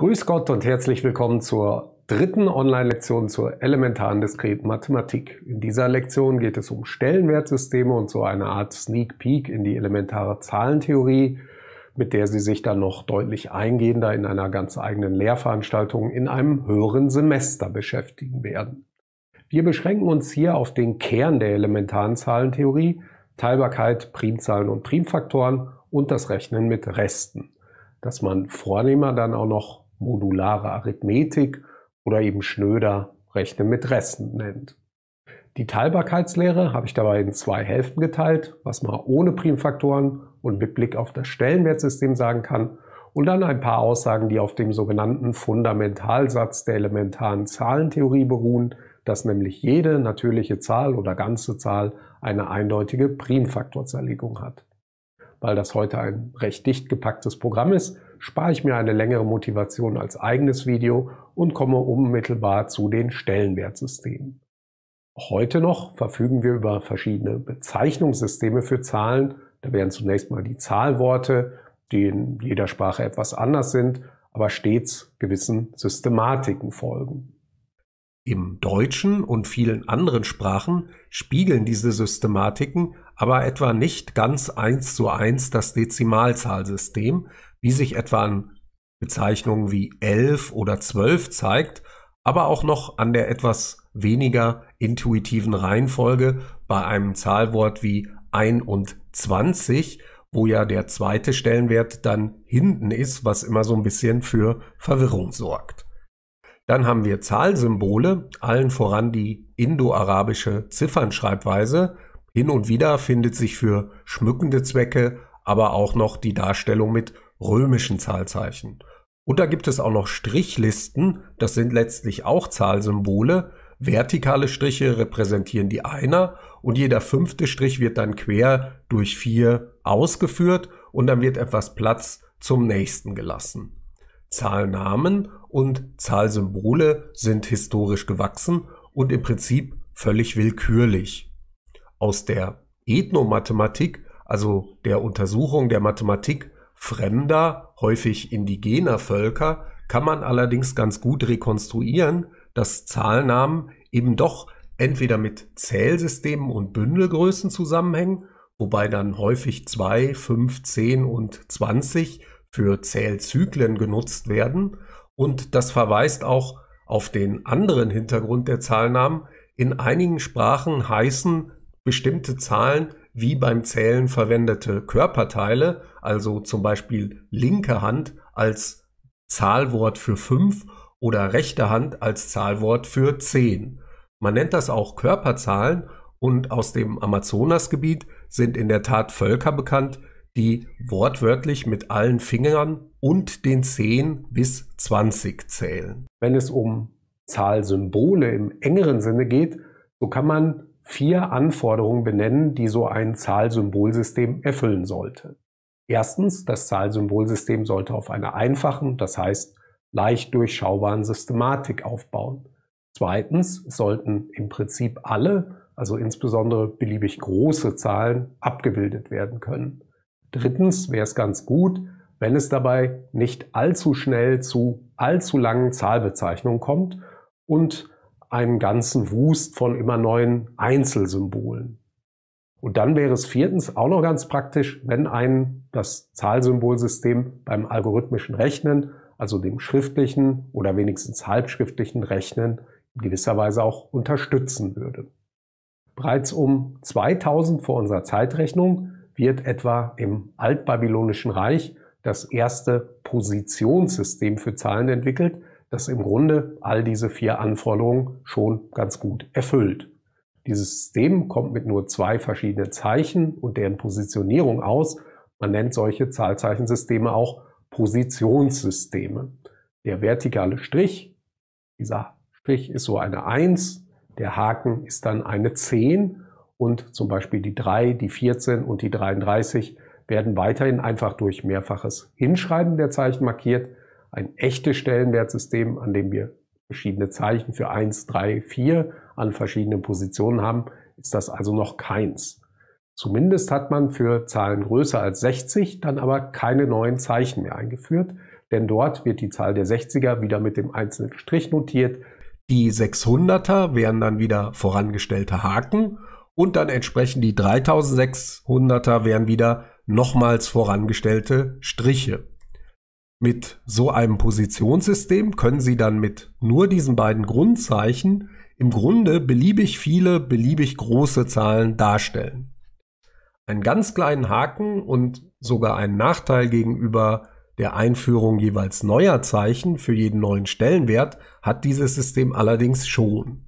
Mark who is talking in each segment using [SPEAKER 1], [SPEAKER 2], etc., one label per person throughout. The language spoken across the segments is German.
[SPEAKER 1] Grüß Gott und herzlich willkommen zur dritten Online-Lektion zur elementaren diskreten Mathematik. In dieser Lektion geht es um Stellenwertsysteme und so eine Art Sneak Peek in die elementare Zahlentheorie, mit der Sie sich dann noch deutlich eingehender in einer ganz eigenen Lehrveranstaltung in einem höheren Semester beschäftigen werden. Wir beschränken uns hier auf den Kern der elementaren Zahlentheorie, Teilbarkeit, Primzahlen und Primfaktoren und das Rechnen mit Resten, dass man vornehmer dann auch noch modulare Arithmetik oder eben Schnöder Rechnen mit Resten nennt. Die Teilbarkeitslehre habe ich dabei in zwei Hälften geteilt, was man ohne Primfaktoren und mit Blick auf das Stellenwertsystem sagen kann, und dann ein paar Aussagen, die auf dem sogenannten Fundamentalsatz der elementaren Zahlentheorie beruhen, dass nämlich jede natürliche Zahl oder ganze Zahl eine eindeutige Primfaktorzerlegung hat. Weil das heute ein recht dicht gepacktes Programm ist, spare ich mir eine längere Motivation als eigenes Video und komme unmittelbar zu den Stellenwertsystemen. heute noch verfügen wir über verschiedene Bezeichnungssysteme für Zahlen. Da wären zunächst mal die Zahlworte, die in jeder Sprache etwas anders sind, aber stets gewissen Systematiken folgen. Im Deutschen und vielen anderen Sprachen spiegeln diese Systematiken aber etwa nicht ganz eins zu eins das Dezimalzahlsystem, wie sich etwa an Bezeichnungen wie 11 oder 12 zeigt, aber auch noch an der etwas weniger intuitiven Reihenfolge bei einem Zahlwort wie 21, wo ja der zweite Stellenwert dann hinten ist, was immer so ein bisschen für Verwirrung sorgt. Dann haben wir Zahlsymbole, allen voran die indoarabische Ziffernschreibweise. Hin und wieder findet sich für schmückende Zwecke aber auch noch die Darstellung mit römischen Zahlzeichen. Und da gibt es auch noch Strichlisten, das sind letztlich auch Zahlsymbole. Vertikale Striche repräsentieren die Einer und jeder fünfte Strich wird dann quer durch vier ausgeführt und dann wird etwas Platz zum nächsten gelassen. Zahlnamen und Zahlsymbole sind historisch gewachsen und im Prinzip völlig willkürlich. Aus der Ethnomathematik, also der Untersuchung der Mathematik, fremder, häufig indigener Völker, kann man allerdings ganz gut rekonstruieren, dass Zahlnamen eben doch entweder mit Zählsystemen und Bündelgrößen zusammenhängen, wobei dann häufig 2, 5, 10 und 20 für Zählzyklen genutzt werden. Und das verweist auch auf den anderen Hintergrund der Zahlnamen. In einigen Sprachen heißen bestimmte Zahlen wie beim Zählen verwendete Körperteile, also zum Beispiel linke Hand als Zahlwort für 5 oder rechte Hand als Zahlwort für 10. Man nennt das auch Körperzahlen und aus dem Amazonasgebiet sind in der Tat Völker bekannt, die wortwörtlich mit allen Fingern und den 10 bis 20 zählen. Wenn es um Zahlsymbole im engeren Sinne geht, so kann man vier Anforderungen benennen, die so ein Zahlsymbolsystem erfüllen sollte. Erstens, das Zahlsymbolsystem sollte auf einer einfachen, das heißt leicht durchschaubaren Systematik aufbauen. Zweitens sollten im Prinzip alle, also insbesondere beliebig große Zahlen, abgebildet werden können. Drittens wäre es ganz gut, wenn es dabei nicht allzu schnell zu allzu langen Zahlbezeichnungen kommt und einen ganzen Wust von immer neuen Einzelsymbolen. Und dann wäre es viertens auch noch ganz praktisch, wenn ein das Zahlsymbolsystem beim algorithmischen Rechnen, also dem schriftlichen oder wenigstens halbschriftlichen Rechnen, in gewisser Weise auch unterstützen würde. Bereits um 2000 vor unserer Zeitrechnung wird etwa im altbabylonischen Reich das erste Positionssystem für Zahlen entwickelt, das im Grunde all diese vier Anforderungen schon ganz gut erfüllt. Dieses System kommt mit nur zwei verschiedenen Zeichen und deren Positionierung aus. Man nennt solche Zahlzeichensysteme auch Positionssysteme. Der vertikale Strich, dieser Strich ist so eine 1, der Haken ist dann eine 10 und zum Beispiel die 3, die 14 und die 33 werden weiterhin einfach durch mehrfaches Hinschreiben der Zeichen markiert ein echtes Stellenwertsystem, an dem wir verschiedene Zeichen für eins, drei, vier an verschiedenen Positionen haben, ist das also noch keins. Zumindest hat man für Zahlen größer als 60 dann aber keine neuen Zeichen mehr eingeführt, denn dort wird die Zahl der 60er wieder mit dem einzelnen Strich notiert. Die 600er wären dann wieder vorangestellte Haken und dann entsprechend die 3600er wären wieder nochmals vorangestellte Striche. Mit so einem Positionssystem können Sie dann mit nur diesen beiden Grundzeichen im Grunde beliebig viele, beliebig große Zahlen darstellen. Einen ganz kleinen Haken und sogar einen Nachteil gegenüber der Einführung jeweils neuer Zeichen für jeden neuen Stellenwert hat dieses System allerdings schon.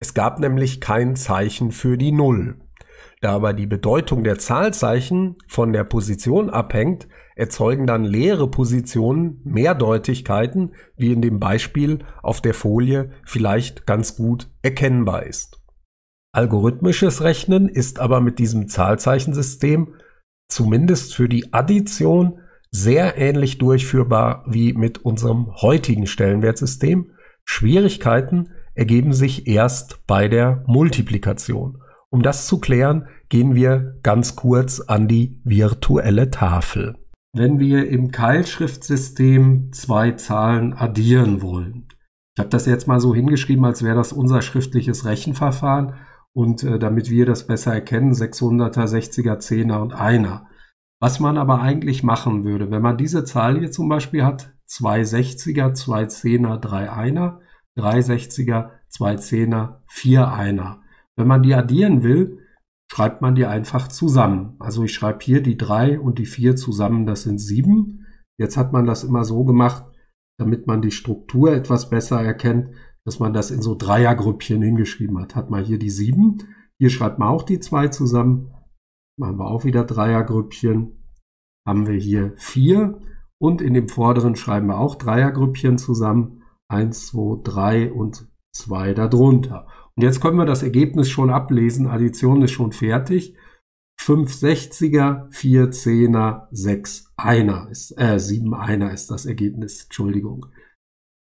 [SPEAKER 1] Es gab nämlich kein Zeichen für die Null. Da aber die Bedeutung der Zahlzeichen von der Position abhängt, erzeugen dann leere Positionen, Mehrdeutigkeiten, wie in dem Beispiel auf der Folie vielleicht ganz gut erkennbar ist. Algorithmisches Rechnen ist aber mit diesem Zahlzeichensystem zumindest für die Addition sehr ähnlich durchführbar wie mit unserem heutigen Stellenwertsystem. Schwierigkeiten ergeben sich erst bei der Multiplikation. Um das zu klären, gehen wir ganz kurz an die virtuelle Tafel wenn wir im Keilschriftsystem zwei Zahlen addieren wollen. Ich habe das jetzt mal so hingeschrieben, als wäre das unser schriftliches Rechenverfahren. Und äh, damit wir das besser erkennen, 600er, 60er, 10er und 1er. Was man aber eigentlich machen würde, wenn man diese Zahl hier zum Beispiel hat, 2 60er, 2 10er, 3 er 3 60er, 2 10er, 4 er Wenn man die addieren will, schreibt man die einfach zusammen. Also ich schreibe hier die 3 und die 4 zusammen, das sind 7. Jetzt hat man das immer so gemacht, damit man die Struktur etwas besser erkennt, dass man das in so Dreiergrüppchen hingeschrieben hat. Hat man hier die 7, hier schreibt man auch die 2 zusammen, machen wir auch wieder Dreiergrüppchen, haben wir hier 4 und in dem vorderen schreiben wir auch Dreiergrüppchen zusammen, 1, 2, 3 und 2 darunter. Und jetzt können wir das Ergebnis schon ablesen. Addition ist schon fertig. 5 60er, 4 10er, 6 1er ist, äh, 7 1er ist das Ergebnis, Entschuldigung.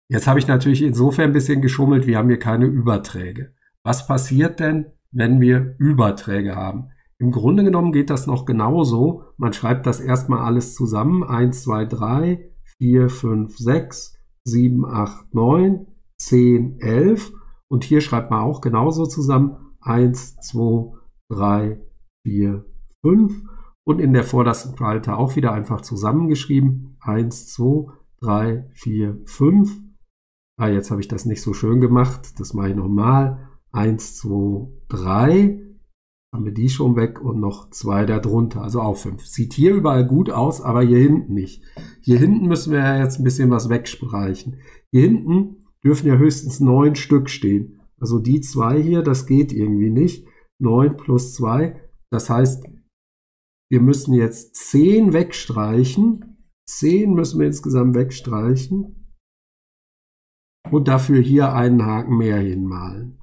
[SPEAKER 1] Jetzt habe ich natürlich insofern ein bisschen geschummelt, wir haben hier keine Überträge. Was passiert denn, wenn wir Überträge haben? Im Grunde genommen geht das noch genauso. Man schreibt das erstmal alles zusammen. 1, 2, 3, 4, 5, 6, 7, 8, 9, 10, 11 und hier schreibt man auch genauso zusammen 1, 2, 3, 4, 5 und in der vordersten Spalte auch wieder einfach zusammengeschrieben 1, 2, 3, 4, 5. Ah, jetzt habe ich das nicht so schön gemacht. Das mache ich nochmal. 1, 2, 3. Haben wir die schon weg und noch zwei darunter, also auch fünf. Sieht hier überall gut aus, aber hier hinten nicht. Hier hinten müssen wir ja jetzt ein bisschen was wegspreichen. Hier hinten dürfen ja höchstens neun Stück stehen. Also die zwei hier, das geht irgendwie nicht. Neun plus zwei, das heißt, wir müssen jetzt zehn wegstreichen. Zehn müssen wir insgesamt wegstreichen. Und dafür hier einen Haken mehr hinmalen.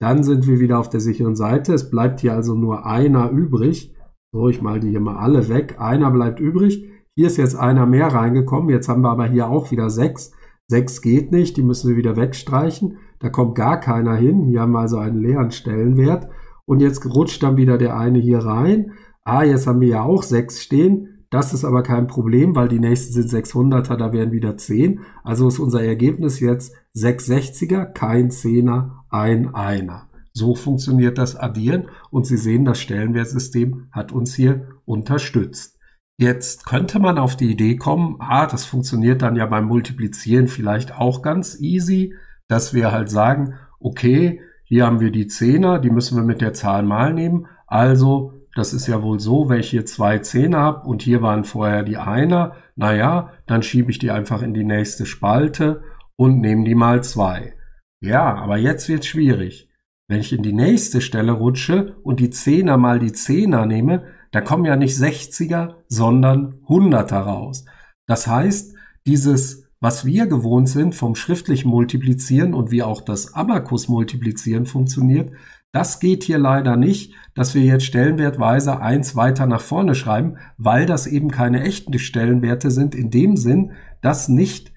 [SPEAKER 1] Dann sind wir wieder auf der sicheren Seite. Es bleibt hier also nur einer übrig. So, ich mal die hier mal alle weg. Einer bleibt übrig. Hier ist jetzt einer mehr reingekommen. Jetzt haben wir aber hier auch wieder sechs. 6 geht nicht, die müssen wir wieder wegstreichen. Da kommt gar keiner hin. Hier haben wir also einen leeren Stellenwert. Und jetzt rutscht dann wieder der eine hier rein. Ah, jetzt haben wir ja auch 6 stehen. Das ist aber kein Problem, weil die nächsten sind 600er, da wären wieder 10. Also ist unser Ergebnis jetzt 660er, kein 10er, ein Einer. So funktioniert das Addieren und Sie sehen, das Stellenwertsystem hat uns hier unterstützt. Jetzt könnte man auf die Idee kommen, ah, das funktioniert dann ja beim Multiplizieren vielleicht auch ganz easy, dass wir halt sagen, okay, hier haben wir die Zehner, die müssen wir mit der Zahl mal nehmen. Also, das ist ja wohl so, wenn ich hier zwei Zehner habe und hier waren vorher die Einer, naja, dann schiebe ich die einfach in die nächste Spalte und nehme die mal zwei. Ja, aber jetzt wird schwierig. Wenn ich in die nächste Stelle rutsche und die Zehner mal die Zehner nehme, da kommen ja nicht 60er, sondern 100er raus. Das heißt, dieses, was wir gewohnt sind vom schriftlichen Multiplizieren und wie auch das Abakus-Multiplizieren funktioniert, das geht hier leider nicht, dass wir jetzt stellenwertweise eins weiter nach vorne schreiben, weil das eben keine echten Stellenwerte sind, in dem Sinn, dass nicht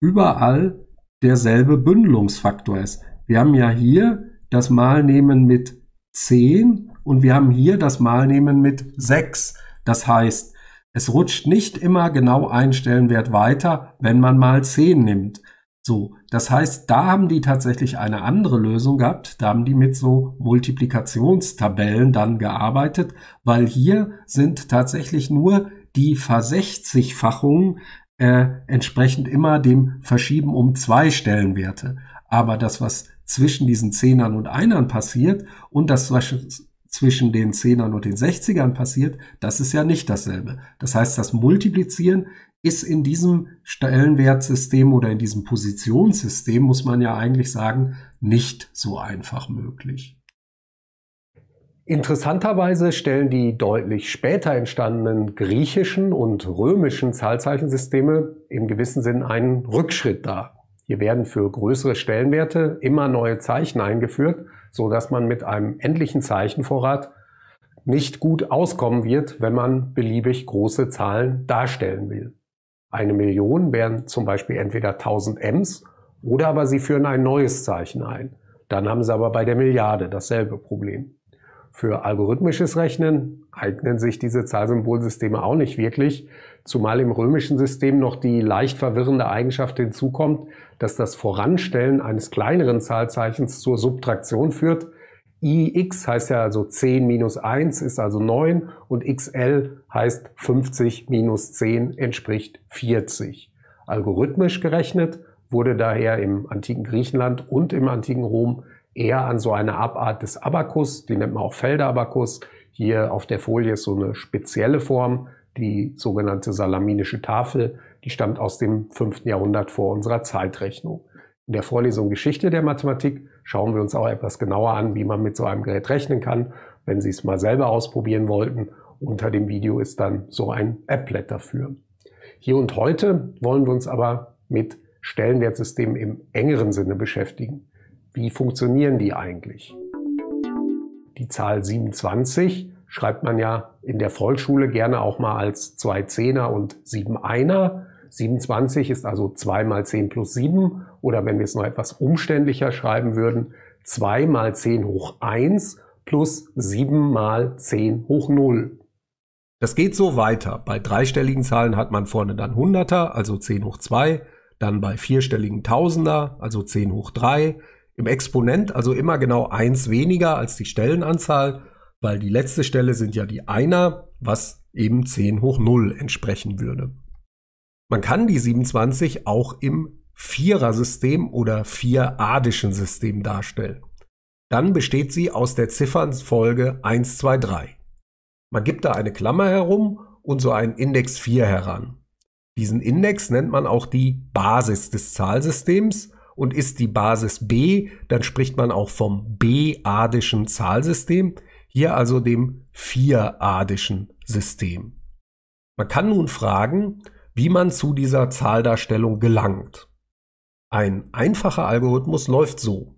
[SPEAKER 1] überall derselbe Bündelungsfaktor ist. Wir haben ja hier das Mal nehmen mit 10 und wir haben hier das Malnehmen mit 6. Das heißt, es rutscht nicht immer genau einen Stellenwert weiter, wenn man mal 10 nimmt. So, das heißt, da haben die tatsächlich eine andere Lösung gehabt. Da haben die mit so Multiplikationstabellen dann gearbeitet, weil hier sind tatsächlich nur die Versechzigfachungen äh, entsprechend immer dem Verschieben um zwei Stellenwerte. Aber das, was zwischen diesen Zehnern und Einern passiert und das, zwischen den 10ern und den 60ern passiert, das ist ja nicht dasselbe. Das heißt, das Multiplizieren ist in diesem Stellenwertsystem oder in diesem Positionssystem, muss man ja eigentlich sagen, nicht so einfach möglich. Interessanterweise stellen die deutlich später entstandenen griechischen und römischen Zahlzeichensysteme im gewissen Sinn einen Rückschritt dar. Hier werden für größere Stellenwerte immer neue Zeichen eingeführt so dass man mit einem endlichen Zeichenvorrat nicht gut auskommen wird, wenn man beliebig große Zahlen darstellen will. Eine Million wären zum Beispiel entweder 1000 Ms oder aber sie führen ein neues Zeichen ein. Dann haben sie aber bei der Milliarde dasselbe Problem. Für algorithmisches Rechnen eignen sich diese Zahlsymbolsysteme auch nicht wirklich, Zumal im römischen System noch die leicht verwirrende Eigenschaft hinzukommt, dass das Voranstellen eines kleineren Zahlzeichens zur Subtraktion führt. IX heißt ja also 10 minus 1 ist also 9 und XL heißt 50 minus 10 entspricht 40. Algorithmisch gerechnet wurde daher im antiken Griechenland und im antiken Rom eher an so eine Abart des Abakus, die nennt man auch Felderabakus, Hier auf der Folie ist so eine spezielle Form, die sogenannte salaminische Tafel, die stammt aus dem fünften Jahrhundert vor unserer Zeitrechnung. In der Vorlesung Geschichte der Mathematik schauen wir uns auch etwas genauer an, wie man mit so einem Gerät rechnen kann. Wenn Sie es mal selber ausprobieren wollten, unter dem Video ist dann so ein Applet dafür. Hier und heute wollen wir uns aber mit Stellenwertsystemen im engeren Sinne beschäftigen. Wie funktionieren die eigentlich? Die Zahl 27 schreibt man ja in der Volksschule gerne auch mal als 2 Zehner und 7 Einer. 27 ist also 2 mal 10 plus 7 oder wenn wir es noch etwas umständlicher schreiben würden, 2 mal 10 hoch 1 plus 7 mal 10 hoch 0. Das geht so weiter. Bei dreistelligen Zahlen hat man vorne dann Hunderter, also 10 hoch 2, dann bei vierstelligen Tausender, also 10 hoch 3, im Exponent also immer genau 1 weniger als die Stellenanzahl weil die letzte Stelle sind ja die Einer, was eben 10 hoch 0 entsprechen würde. Man kann die 27 auch im Vierersystem oder vieradischen System darstellen. Dann besteht sie aus der Ziffernfolge 1, 2, 3. Man gibt da eine Klammer herum und so einen Index 4 heran. Diesen Index nennt man auch die Basis des Zahlsystems und ist die Basis B, dann spricht man auch vom B-adischen Zahlsystem, hier also dem vieradischen System. Man kann nun fragen, wie man zu dieser Zahldarstellung gelangt. Ein einfacher Algorithmus läuft so.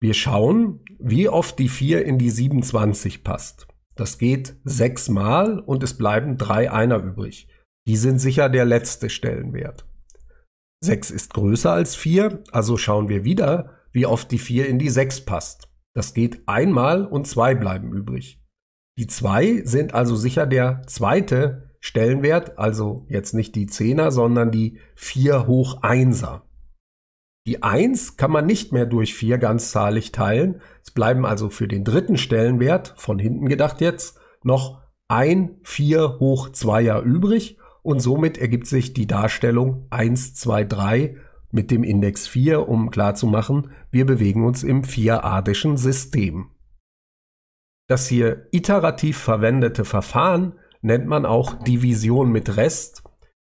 [SPEAKER 1] Wir schauen, wie oft die 4 in die 27 passt. Das geht sechsmal und es bleiben drei Einer übrig. Die sind sicher der letzte Stellenwert. 6 ist größer als 4, also schauen wir wieder, wie oft die 4 in die 6 passt. Das geht einmal und zwei bleiben übrig. Die zwei sind also sicher der zweite Stellenwert, also jetzt nicht die Zehner, sondern die vier hoch Einser. Die eins kann man nicht mehr durch vier ganzzahlig teilen. Es bleiben also für den dritten Stellenwert, von hinten gedacht jetzt, noch ein vier hoch Zweier übrig und somit ergibt sich die Darstellung eins zwei drei mit dem Index 4, um klarzumachen, wir bewegen uns im vierartischen System. Das hier iterativ verwendete Verfahren nennt man auch Division mit Rest,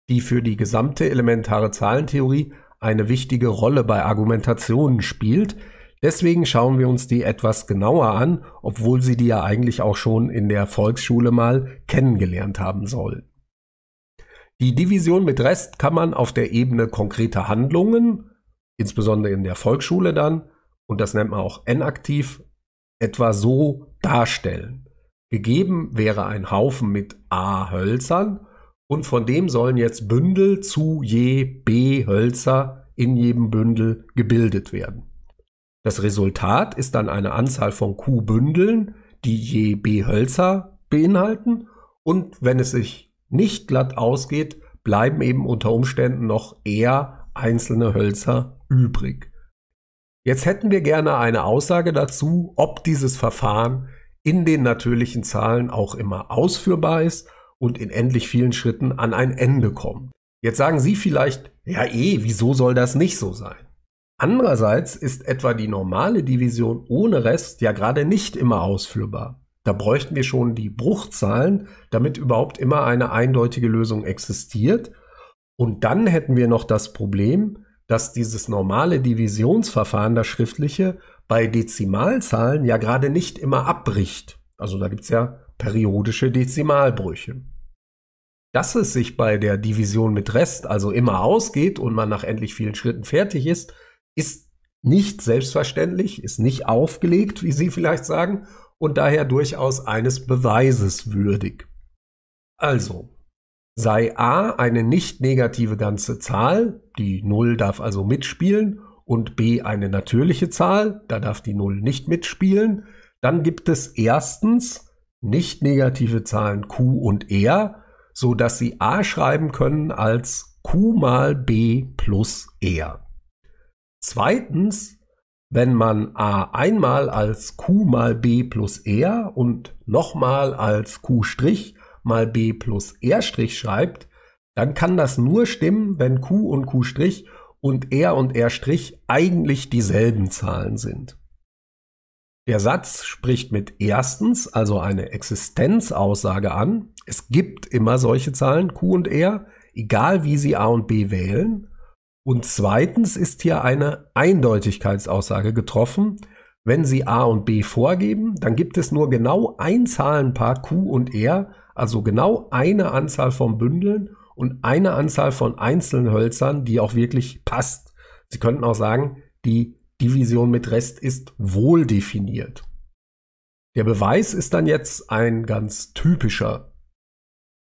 [SPEAKER 1] die für die gesamte elementare Zahlentheorie eine wichtige Rolle bei Argumentationen spielt. Deswegen schauen wir uns die etwas genauer an, obwohl Sie die ja eigentlich auch schon in der Volksschule mal kennengelernt haben sollen. Die Division mit Rest kann man auf der Ebene konkreter Handlungen, insbesondere in der Volksschule dann, und das nennt man auch N-aktiv, etwa so darstellen. Gegeben wäre ein Haufen mit A Hölzern und von dem sollen jetzt Bündel zu je B Hölzer in jedem Bündel gebildet werden. Das Resultat ist dann eine Anzahl von Q Bündeln, die je B Hölzer beinhalten und wenn es sich nicht glatt ausgeht, bleiben eben unter Umständen noch eher einzelne Hölzer übrig. Jetzt hätten wir gerne eine Aussage dazu, ob dieses Verfahren in den natürlichen Zahlen auch immer ausführbar ist und in endlich vielen Schritten an ein Ende kommt. Jetzt sagen Sie vielleicht, ja eh, wieso soll das nicht so sein? Andererseits ist etwa die normale Division ohne Rest ja gerade nicht immer ausführbar. Da bräuchten wir schon die Bruchzahlen, damit überhaupt immer eine eindeutige Lösung existiert. Und dann hätten wir noch das Problem, dass dieses normale Divisionsverfahren, das schriftliche, bei Dezimalzahlen ja gerade nicht immer abbricht. Also da gibt es ja periodische Dezimalbrüche. Dass es sich bei der Division mit Rest also immer ausgeht und man nach endlich vielen Schritten fertig ist, ist nicht selbstverständlich, ist nicht aufgelegt, wie Sie vielleicht sagen, und daher durchaus eines Beweises würdig. Also, sei a eine nicht negative ganze Zahl, die 0 darf also mitspielen, und b eine natürliche Zahl, da darf die 0 nicht mitspielen, dann gibt es erstens nicht negative Zahlen q und r, so dass sie a schreiben können als q mal b plus r. Zweitens wenn man a einmal als q mal b plus r und nochmal als q' mal b plus r' schreibt, dann kann das nur stimmen, wenn q und q' und r und r' eigentlich dieselben Zahlen sind. Der Satz spricht mit erstens, also eine Existenzaussage an, es gibt immer solche Zahlen, q und r, egal wie sie a und b wählen, und zweitens ist hier eine Eindeutigkeitsaussage getroffen. Wenn Sie A und B vorgeben, dann gibt es nur genau ein Zahlenpaar Q und R, also genau eine Anzahl von Bündeln und eine Anzahl von einzelnen Hölzern, die auch wirklich passt. Sie könnten auch sagen, die Division mit Rest ist wohl definiert. Der Beweis ist dann jetzt ein ganz typischer.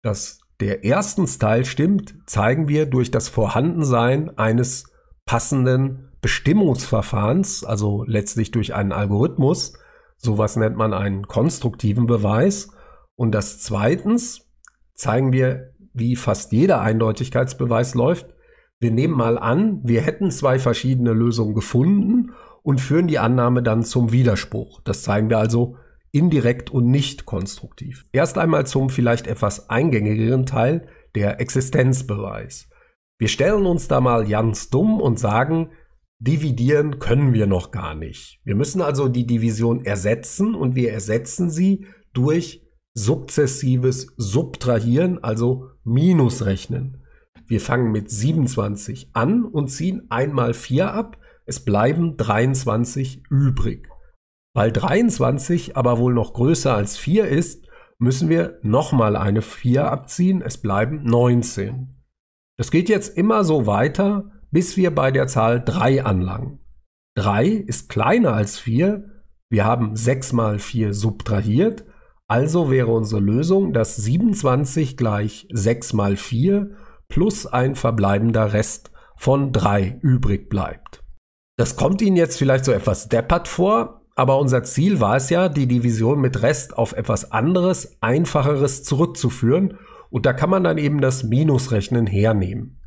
[SPEAKER 1] Das der ersten Teil stimmt, zeigen wir durch das Vorhandensein eines passenden Bestimmungsverfahrens, also letztlich durch einen Algorithmus, sowas nennt man einen konstruktiven Beweis. Und das zweitens zeigen wir, wie fast jeder Eindeutigkeitsbeweis läuft. Wir nehmen mal an, wir hätten zwei verschiedene Lösungen gefunden und führen die Annahme dann zum Widerspruch. Das zeigen wir also indirekt und nicht konstruktiv. Erst einmal zum vielleicht etwas eingängigeren Teil, der Existenzbeweis. Wir stellen uns da mal ganz dumm und sagen, dividieren können wir noch gar nicht. Wir müssen also die Division ersetzen und wir ersetzen sie durch sukzessives Subtrahieren, also Minusrechnen. Wir fangen mit 27 an und ziehen einmal 4 ab. Es bleiben 23 übrig. Weil 23 aber wohl noch größer als 4 ist, müssen wir nochmal eine 4 abziehen. Es bleiben 19. Das geht jetzt immer so weiter, bis wir bei der Zahl 3 anlangen. 3 ist kleiner als 4. Wir haben 6 mal 4 subtrahiert. Also wäre unsere Lösung, dass 27 gleich 6 mal 4 plus ein verbleibender Rest von 3 übrig bleibt. Das kommt Ihnen jetzt vielleicht so etwas deppert vor, aber unser Ziel war es ja, die Division mit Rest auf etwas anderes, einfacheres zurückzuführen. Und da kann man dann eben das Minusrechnen hernehmen.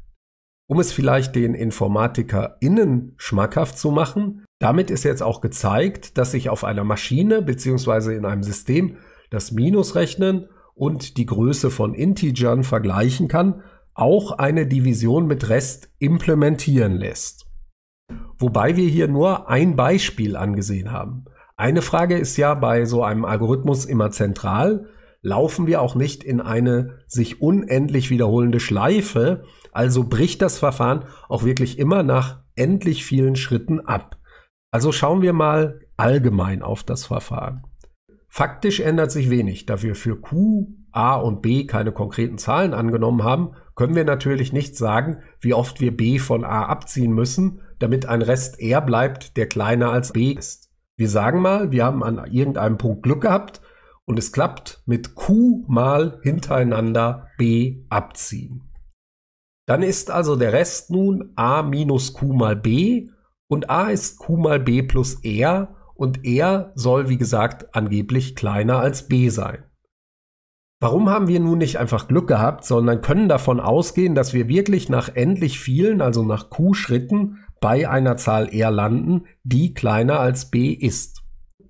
[SPEAKER 1] Um es vielleicht den InformatikerInnen schmackhaft zu machen, damit ist jetzt auch gezeigt, dass sich auf einer Maschine bzw. in einem System das Minusrechnen und die Größe von Integern vergleichen kann, auch eine Division mit Rest implementieren lässt. Wobei wir hier nur ein Beispiel angesehen haben. Eine Frage ist ja bei so einem Algorithmus immer zentral. Laufen wir auch nicht in eine sich unendlich wiederholende Schleife? Also bricht das Verfahren auch wirklich immer nach endlich vielen Schritten ab. Also schauen wir mal allgemein auf das Verfahren. Faktisch ändert sich wenig, da wir für Q, A und B keine konkreten Zahlen angenommen haben können wir natürlich nicht sagen, wie oft wir b von a abziehen müssen, damit ein Rest r bleibt, der kleiner als b ist. Wir sagen mal, wir haben an irgendeinem Punkt Glück gehabt und es klappt mit q mal hintereinander b abziehen. Dann ist also der Rest nun a minus q mal b und a ist q mal b plus r und r soll wie gesagt angeblich kleiner als b sein. Warum haben wir nun nicht einfach Glück gehabt, sondern können davon ausgehen, dass wir wirklich nach endlich vielen, also nach Q-Schritten, bei einer Zahl R landen, die kleiner als B ist?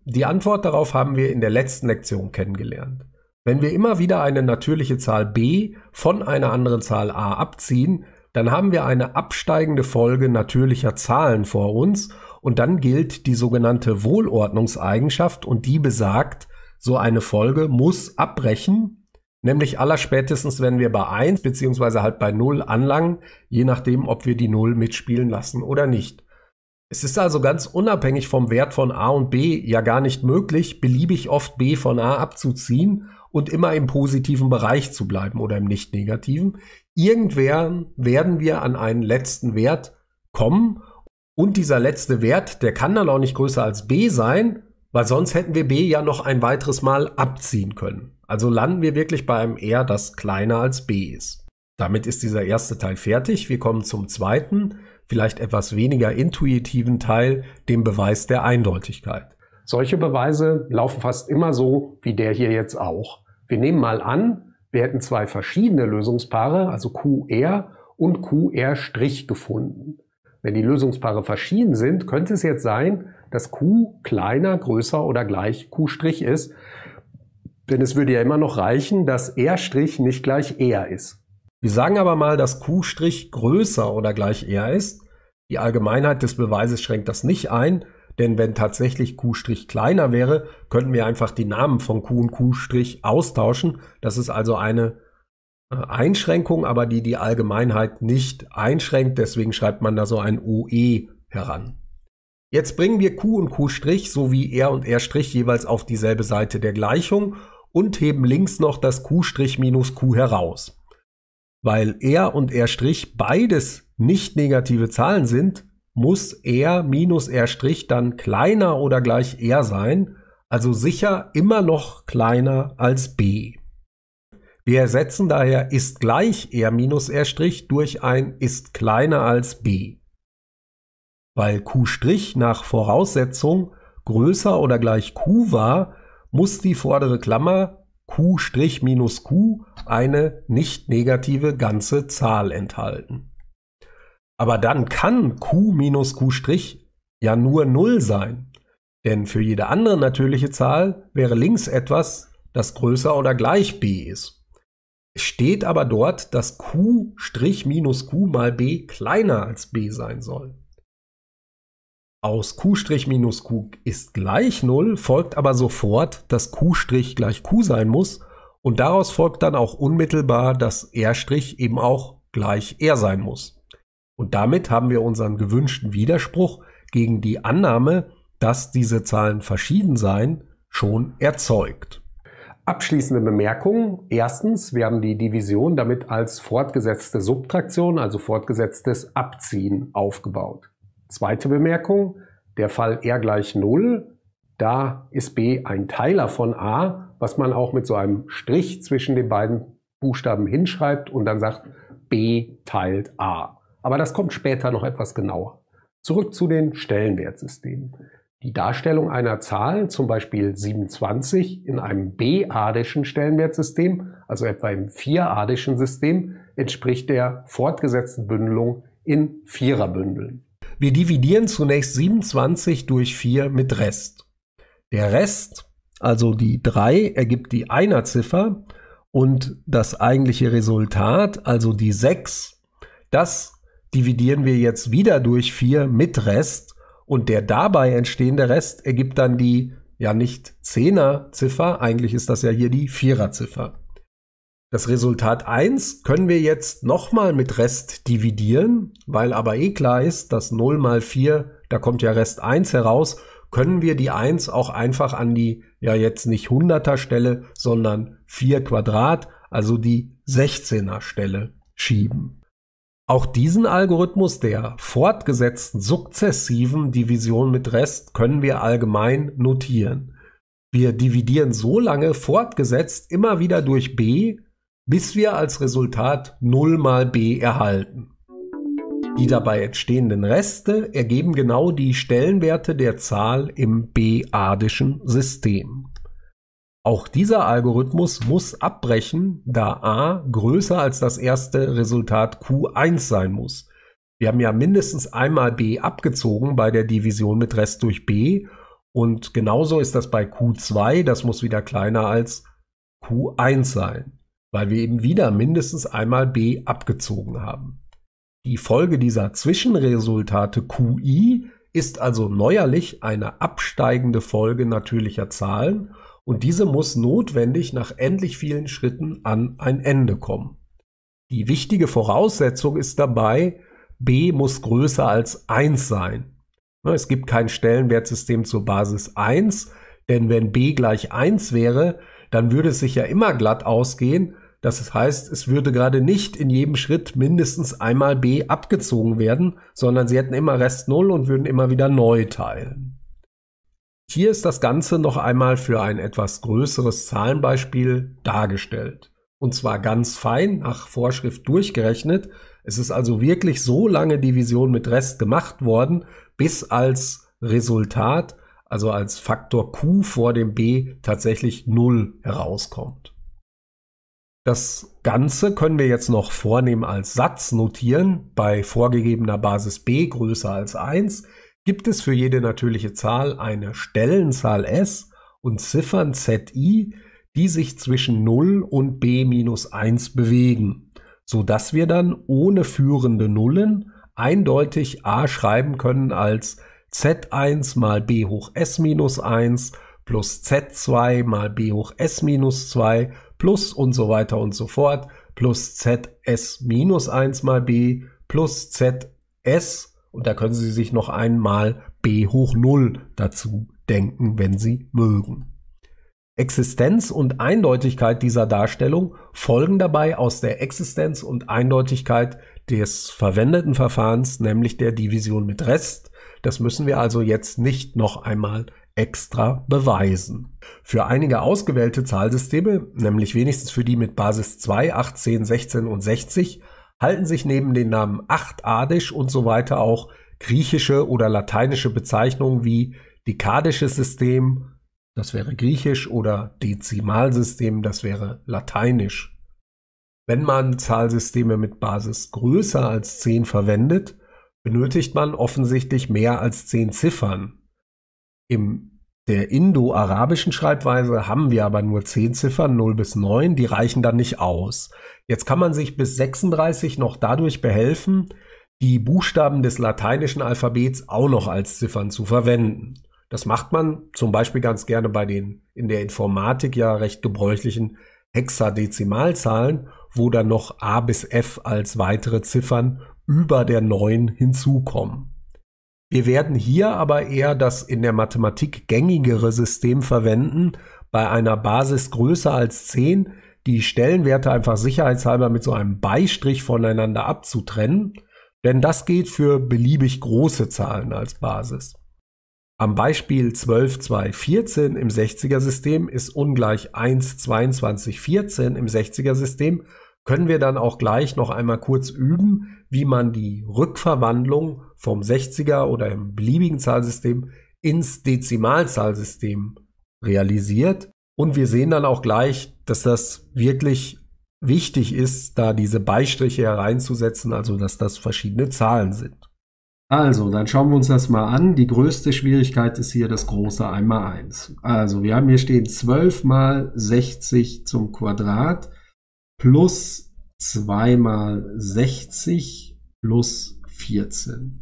[SPEAKER 1] Die Antwort darauf haben wir in der letzten Lektion kennengelernt. Wenn wir immer wieder eine natürliche Zahl B von einer anderen Zahl A abziehen, dann haben wir eine absteigende Folge natürlicher Zahlen vor uns und dann gilt die sogenannte Wohlordnungseigenschaft und die besagt, so eine Folge muss abbrechen Nämlich allerspätestens, wenn wir bei 1 bzw. halt bei 0 anlangen, je nachdem, ob wir die 0 mitspielen lassen oder nicht. Es ist also ganz unabhängig vom Wert von a und b ja gar nicht möglich, beliebig oft b von a abzuziehen und immer im positiven Bereich zu bleiben oder im nicht negativen. Irgendwann werden wir an einen letzten Wert kommen und dieser letzte Wert, der kann dann auch nicht größer als b sein, weil sonst hätten wir b ja noch ein weiteres Mal abziehen können. Also landen wir wirklich bei einem R, das kleiner als B ist. Damit ist dieser erste Teil fertig. Wir kommen zum zweiten, vielleicht etwas weniger intuitiven Teil, dem Beweis der Eindeutigkeit. Solche Beweise laufen fast immer so wie der hier jetzt auch. Wir nehmen mal an, wir hätten zwei verschiedene Lösungspaare, also QR und QR' gefunden. Wenn die Lösungspaare verschieden sind, könnte es jetzt sein, dass Q kleiner, größer oder gleich Q' ist, denn es würde ja immer noch reichen, dass R' nicht gleich R ist. Wir sagen aber mal, dass Q' größer oder gleich R ist. Die Allgemeinheit des Beweises schränkt das nicht ein, denn wenn tatsächlich Q' kleiner wäre, könnten wir einfach die Namen von Q und Q' austauschen. Das ist also eine äh, Einschränkung, aber die die Allgemeinheit nicht einschränkt. Deswegen schreibt man da so ein OE heran. Jetzt bringen wir Q und Q' sowie R und R' jeweils auf dieselbe Seite der Gleichung und heben links noch das Q-Q heraus. Weil R und R' beides nicht negative Zahlen sind, muss R minus R' dann kleiner oder gleich R sein, also sicher immer noch kleiner als B. Wir ersetzen daher ist gleich R minus R' durch ein ist kleiner als B. Weil Q' nach Voraussetzung größer oder gleich Q war, muss die vordere Klammer q' minus q eine nicht negative ganze Zahl enthalten. Aber dann kann q minus q' ja nur 0 sein, denn für jede andere natürliche Zahl wäre links etwas, das größer oder gleich b ist. Es steht aber dort, dass q' minus q mal b kleiner als b sein soll. Aus Q' minus Q ist gleich 0, folgt aber sofort, dass Q' gleich Q sein muss und daraus folgt dann auch unmittelbar, dass R' eben auch gleich R sein muss. Und damit haben wir unseren gewünschten Widerspruch gegen die Annahme, dass diese Zahlen verschieden seien, schon erzeugt. Abschließende Bemerkungen. Erstens, wir haben die Division damit als fortgesetzte Subtraktion, also fortgesetztes Abziehen aufgebaut. Zweite Bemerkung, der Fall R gleich 0, da ist B ein Teiler von A, was man auch mit so einem Strich zwischen den beiden Buchstaben hinschreibt und dann sagt, B teilt A. Aber das kommt später noch etwas genauer. Zurück zu den Stellenwertsystemen. Die Darstellung einer Zahl, zum Beispiel 27, in einem b-adischen Stellenwertsystem, also etwa im vieradischen System, entspricht der fortgesetzten Bündelung in Viererbündeln. Wir dividieren zunächst 27 durch 4 mit Rest. Der Rest, also die 3, ergibt die Ziffer und das eigentliche Resultat, also die 6, das dividieren wir jetzt wieder durch 4 mit Rest und der dabei entstehende Rest ergibt dann die ja nicht 10er Ziffer, eigentlich ist das ja hier die 4er Ziffer. Das Resultat 1 können wir jetzt nochmal mit Rest dividieren, weil aber eh klar ist, dass 0 mal 4, da kommt ja Rest 1 heraus, können wir die 1 auch einfach an die, ja jetzt nicht 100er Stelle, sondern 4 Quadrat, also die 16er Stelle schieben. Auch diesen Algorithmus der fortgesetzten sukzessiven Division mit Rest können wir allgemein notieren. Wir dividieren so lange fortgesetzt immer wieder durch b, bis wir als Resultat 0 mal b erhalten. Die dabei entstehenden Reste ergeben genau die Stellenwerte der Zahl im b-adischen System. Auch dieser Algorithmus muss abbrechen, da a größer als das erste Resultat q1 sein muss. Wir haben ja mindestens einmal b abgezogen bei der Division mit Rest durch b und genauso ist das bei q2, das muss wieder kleiner als q1 sein weil wir eben wieder mindestens einmal b abgezogen haben. Die Folge dieser Zwischenresultate QI ist also neuerlich eine absteigende Folge natürlicher Zahlen und diese muss notwendig nach endlich vielen Schritten an ein Ende kommen. Die wichtige Voraussetzung ist dabei, b muss größer als 1 sein. Ne, es gibt kein Stellenwertsystem zur Basis 1, denn wenn b gleich 1 wäre, dann würde es sich ja immer glatt ausgehen. Das heißt, es würde gerade nicht in jedem Schritt mindestens einmal B abgezogen werden, sondern sie hätten immer Rest 0 und würden immer wieder neu teilen. Hier ist das Ganze noch einmal für ein etwas größeres Zahlenbeispiel dargestellt. Und zwar ganz fein nach Vorschrift durchgerechnet. Es ist also wirklich so lange Division mit Rest gemacht worden, bis als Resultat also als Faktor Q vor dem B tatsächlich 0 herauskommt. Das Ganze können wir jetzt noch vornehm als Satz notieren. Bei vorgegebener Basis b größer als 1 gibt es für jede natürliche Zahl eine Stellenzahl s und Ziffern zi, die sich zwischen 0 und b-1 bewegen, sodass wir dann ohne führende Nullen eindeutig a schreiben können als z1 mal b hoch s minus 1 plus z2 mal b hoch s minus 2 plus und so weiter und so fort plus zs minus 1 mal b plus zs und da können Sie sich noch einmal b hoch 0 dazu denken, wenn Sie mögen. Existenz und Eindeutigkeit dieser Darstellung folgen dabei aus der Existenz und Eindeutigkeit des verwendeten Verfahrens, nämlich der Division mit Rest das müssen wir also jetzt nicht noch einmal extra beweisen. Für einige ausgewählte Zahlsysteme, nämlich wenigstens für die mit Basis 2, 8, 10, 16 und 60, halten sich neben den Namen 8-adisch und so weiter auch griechische oder lateinische Bezeichnungen wie dekadisches System, das wäre griechisch, oder Dezimalsystem, das wäre lateinisch. Wenn man Zahlsysteme mit Basis größer als 10 verwendet, benötigt man offensichtlich mehr als zehn Ziffern. Im der indo-arabischen Schreibweise haben wir aber nur zehn Ziffern, 0 bis 9, die reichen dann nicht aus. Jetzt kann man sich bis 36 noch dadurch behelfen, die Buchstaben des lateinischen Alphabets auch noch als Ziffern zu verwenden. Das macht man zum Beispiel ganz gerne bei den in der Informatik ja recht gebräuchlichen Hexadezimalzahlen, wo dann noch A bis F als weitere Ziffern über der 9 hinzukommen. Wir werden hier aber eher das in der Mathematik gängigere System verwenden, bei einer Basis größer als 10 die Stellenwerte einfach sicherheitshalber mit so einem Beistrich voneinander abzutrennen, denn das geht für beliebig große Zahlen als Basis. Am Beispiel 12, 2, 14 im 60er System ist ungleich 1, 22, 14 im 60er System, können wir dann auch gleich noch einmal kurz üben, wie man die Rückverwandlung vom 60er oder im beliebigen Zahlsystem ins Dezimalzahlsystem realisiert. Und wir sehen dann auch gleich, dass das wirklich wichtig ist, da diese Beistriche hereinzusetzen, also dass das verschiedene Zahlen sind. Also, dann schauen wir uns das mal an. Die größte Schwierigkeit ist hier das große 1 einmal 1 Also, wir haben hier stehen 12 mal 60 zum Quadrat plus 2 mal 60 plus 14.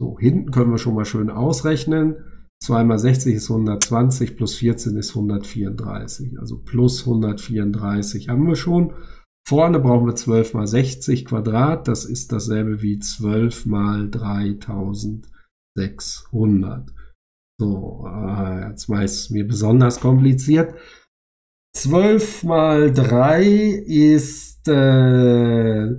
[SPEAKER 1] So, hinten können wir schon mal schön ausrechnen. 2 mal 60 ist 120, plus 14 ist 134. Also plus 134 haben wir schon. Vorne brauchen wir 12 mal 60 Quadrat. Das ist dasselbe wie 12 mal 3600. So, äh, jetzt war es mir besonders kompliziert. 12 mal 3 ist äh,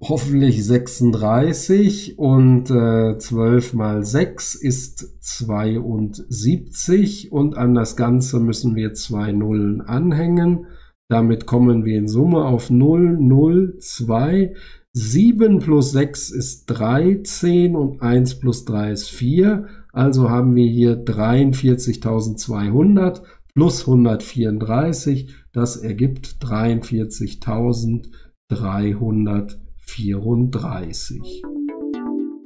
[SPEAKER 1] hoffentlich 36 und äh, 12 mal 6 ist 72 und an das Ganze müssen wir zwei Nullen anhängen. Damit kommen wir in Summe auf 0, 0, 2. 7 plus 6 ist 13 und 1 plus 3 ist 4. Also haben wir hier 43.200 plus 134, das ergibt 43.334.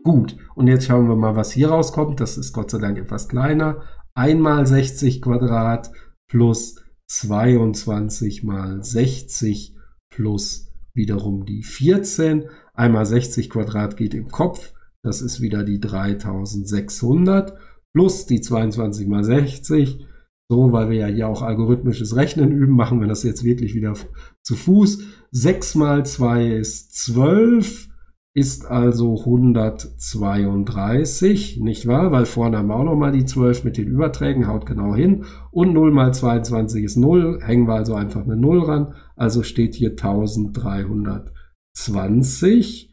[SPEAKER 1] Gut, und jetzt schauen wir mal, was hier rauskommt. Das ist Gott sei Dank etwas kleiner. 1 mal 60 Quadrat plus 22 mal 60 plus wiederum die 14. 1 mal 60 Quadrat geht im Kopf. Das ist wieder die 3600 plus die 22 mal 60 so, weil wir ja hier auch algorithmisches Rechnen üben, machen wir das jetzt wirklich wieder zu Fuß. 6 mal 2 ist 12, ist also 132, nicht wahr? Weil vorne haben wir auch nochmal die 12 mit den Überträgen, haut genau hin. Und 0 mal 22 ist 0, hängen wir also einfach eine 0 ran. Also steht hier 1320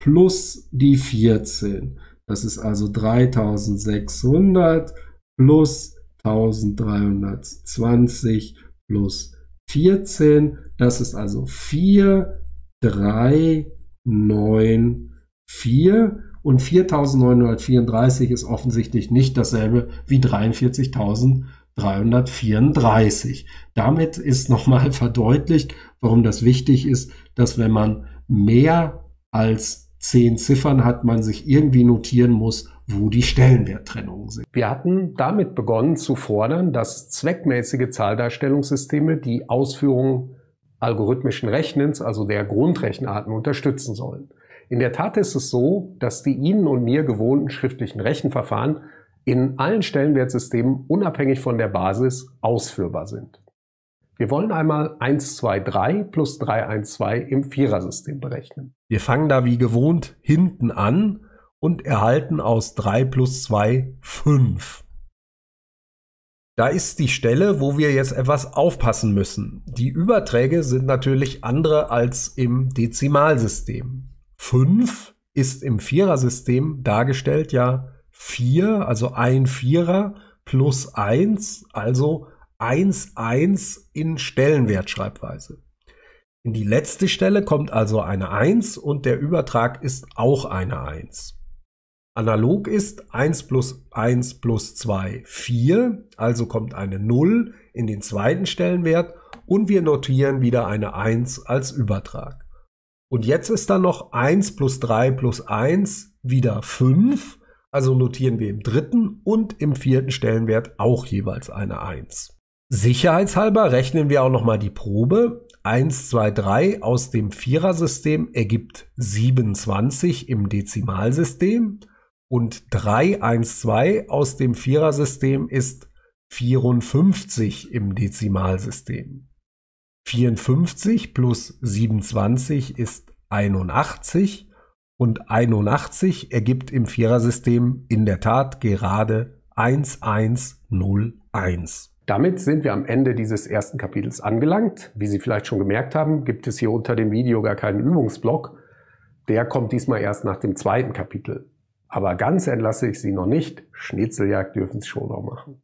[SPEAKER 1] plus die 14. Das ist also 3600 plus 14. 1320 plus 14. Das ist also 4, 3, 9, 4. Und 4934 ist offensichtlich nicht dasselbe wie 43.334. Damit ist nochmal verdeutlicht, warum das wichtig ist, dass wenn man mehr als zehn Ziffern hat, man sich irgendwie notieren muss, wo die Stellenwerttrennungen sind. Wir hatten damit begonnen zu fordern, dass zweckmäßige Zahldarstellungssysteme die Ausführung algorithmischen Rechnens, also der Grundrechenarten, unterstützen sollen. In der Tat ist es so, dass die Ihnen und mir gewohnten schriftlichen Rechenverfahren in allen Stellenwertsystemen unabhängig von der Basis ausführbar sind. Wir wollen einmal 1, 2, 3 plus 3, 1, 2 im Vierersystem berechnen. Wir fangen da wie gewohnt hinten an und erhalten aus 3 plus 2 5. Da ist die Stelle, wo wir jetzt etwas aufpassen müssen. Die Überträge sind natürlich andere als im Dezimalsystem. 5 ist im Vierersystem dargestellt ja 4, also ein Vierer plus 1, also 1 in Stellenwertschreibweise. In die letzte Stelle kommt also eine 1 und der Übertrag ist auch eine 1. Analog ist 1 plus 1 plus 2 4, also kommt eine 0 in den zweiten Stellenwert und wir notieren wieder eine 1 als Übertrag. Und jetzt ist dann noch 1 plus 3 plus 1 wieder 5, also notieren wir im dritten und im vierten Stellenwert auch jeweils eine 1. Sicherheitshalber rechnen wir auch nochmal die Probe. 1, 2, 3 aus dem Vierersystem ergibt 27 im Dezimalsystem und 3, 1, 2 aus dem Vierersystem ist 54 im Dezimalsystem. 54 plus 27 ist 81 und 81 ergibt im Vierersystem in der Tat gerade 1101. Damit sind wir am Ende dieses ersten Kapitels angelangt. Wie Sie vielleicht schon gemerkt haben, gibt es hier unter dem Video gar keinen Übungsblock. Der kommt diesmal erst nach dem zweiten Kapitel. Aber ganz entlasse ich Sie noch nicht. Schnitzeljagd dürfen Sie schon noch machen.